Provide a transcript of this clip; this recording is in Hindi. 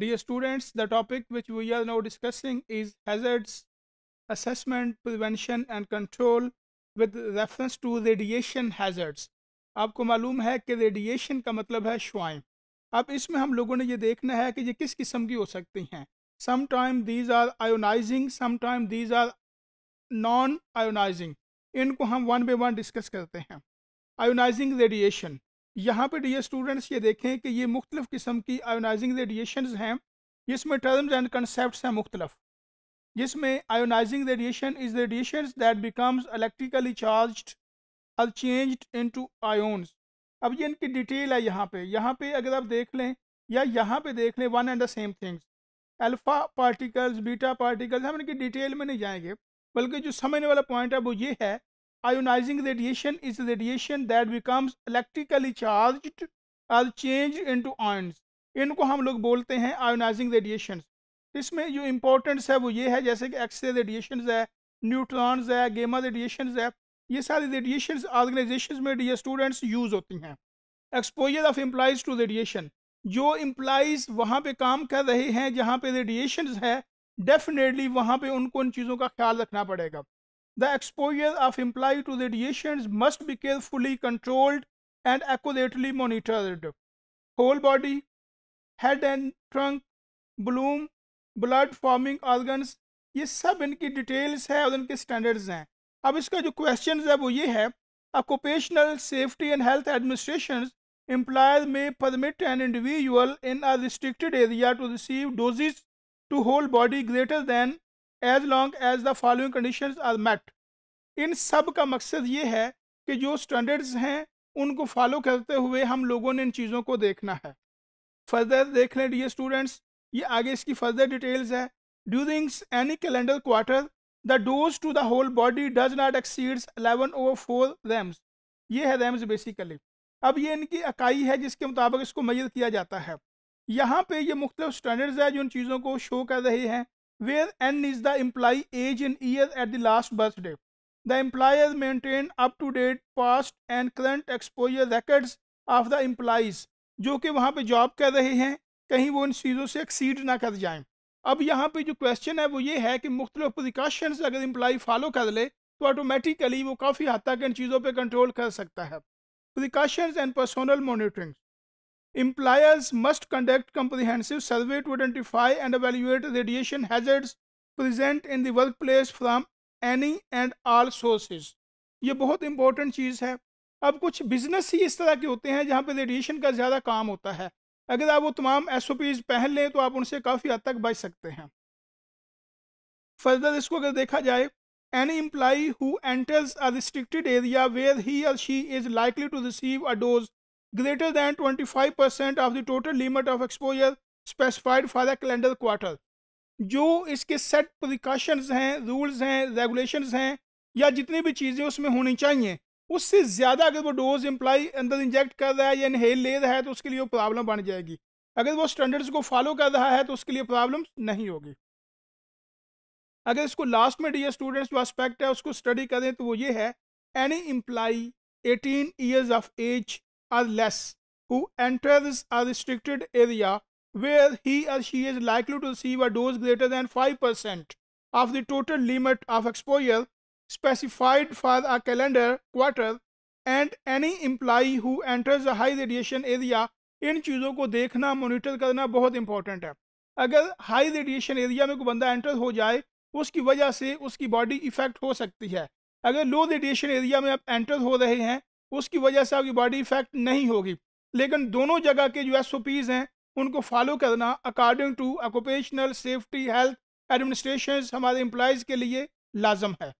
Dear students, the topic which we are now discussing is hazards assessment, prevention and control with reference to radiation hazards. aapko maloom hai ki radiation ka matlab hai शुआएं ab isme hum लोगों ne ye dekhna hai ki ye kis kisam ki ho sakti hain sometime these are ionizing sometime these are non ionizing inko hum one by one discuss karte hain ionizing radiation यहाँ पे डियर स्टूडेंट्स ये देखें कि ये मुख्तलिफ किस्म की आयोनाइजिंग रेडिएशन हैं जिसमें टर्म्स एंड कंसेप्ट हैं मुख्तलफ जिसमें ionizing radiation is radiation that becomes electrically charge अल चेंज इन टू आयोन्स अब ये इनकी डिटेल है यहाँ पे यहाँ पे अगर आप देख लें या यहाँ पे देख लें one and the same things alpha particles beta particles हम इनकी डिटेल में नहीं जाएंगे बल्कि जो समझने वाला पॉइंट है वो ये है ionizing radiation is radiation that becomes electrically charged or changed into ions इनको हम लोग बोलते हैं आयोनाइजिंग रेडिएशन इसमें जो इम्पोर्टेंस है वो ये है जैसे कि एक्सरे रेडिएशन है न्यूट्रॉन्स है गेमा रेडिएशन है ये सारी रेडिएशन ऑर्गेनाइजेशन में डी स्टूडेंट्स यूज़ होती हैं exposure of employees to radiation जो एम्प्लाइज वहाँ पे काम कर रहे हैं जहाँ पे रेडिएशन है डेफिनेटली वहाँ पे उनको उन चीज़ों का ख्याल रखना पड़ेगा The exposure of employees to radiations must be carefully controlled and accurately monitored. Whole body, head and trunk, bloom, blood forming organs, ये सब इनकी details हैं और इनके standards हैं। अब इसका जो questions है वो ये है, Occupational Safety and Health administrations, employer may permit an individual in a restricted area to receive doses to whole body greater than as long as the following condition are met इन सब का मकसद ये है कि जो स्टैंडर्ड्स हैं उनको फॉलो करते हुए हम लोगों ने इन चीज़ों को देखना है फर्दर देख लें डी स्टूडेंट्स ये आगे इसकी फर्दर डिटेल्स है during any calendar quarter the dose to the whole body does not exceeds eleven over four rems ये है रैम्स बेसिकली अब ये इनकी इकाई है जिसके मुताबिक इसको मैयर किया जाता है यहाँ पे ये मुख्तलिफ स्टैंडर्ड्स है जो उन चीज़ों को शो कर रहे हैं where n is the employee age in years at the last birthday. The employers maintain up to date past and current exposure records of the employees जो कि वहाँ पे जॉब कर रहे हैं कहीं वो इन चीज़ों से एक्सीड ना कर जाएं अब यहाँ पे जो क्वेश्चन है वो ये है कि मुख्तलिफ प्रिकॉशंस अगर एम्प्लॉय फॉलो कर ले तो ऑटोमेटिकली वो काफ़ी हद तक इन चीज़ों पर कंट्रोल कर सकता है precautions and personal monitoring Employers must conduct comprehensive survey to identify and evaluate radiation hazards present in the workplace from any and all sources. ये बहुत इंपॉर्टेंट चीज़ है अब कुछ बिजनेस ही इस तरह के होते हैं जहाँ पे रेडिएशन का ज़्यादा काम होता है अगर आप वो तमाम एस ओ पीज पहन लें तो आप उनसे काफ़ी हद तक बच सकते हैं फर्दर इसको अगर देखा जाए any employee who enters a restricted area where he or she is likely to receive a dose greater than 25% of the total limit of exposure specified for the calendar quarter जो इसके सेट प्रिकॉशंस हैं रूल्स हैं रेगुलेशंस हैं या जितनी भी चीज़ें उसमें होनी चाहिए उससे ज़्यादा अगर वो डोज एम्प्लाई अंदर इंजेक्ट कर रहा है या इनहेल ले रहा है तो उसके लिए वो प्रॉब्लम बन जाएगी अगर वो स्टैंडर्ड्स को फॉलो कर रहा है तो उसके लिए प्रॉब्लम नहीं होगी अगर इसको लास्ट में डी स्टूडेंट्स जो आस्पेक्ट है उसको स्टडी करें तो वो ये है any employee eighteen years of age or less who enters a restricted area where he or she is likely to receive a dose greater than 5% of the total limit of exposure specified for a calendar quarter and any employee who enters a high radiation area इन चीज़ों को देखना मॉनिटर करना बहुत इंपॉर्टेंट है अगर हाई रेडिएशन एरिया में कोई बंदा एंटर हो जाए उसकी वजह से उसकी बॉडी इफेक्ट हो सकती है अगर लो रेडिएशन एरिया में आप एंटर हो रहे हैं उसकी वजह से आपकी बॉडी इफेक्ट नहीं होगी लेकिन दोनों जगह के जो एस हैं उनको फॉलो करना according to occupational safety health administration हमारे एम्प्लॉयज़ के लिए लाजम है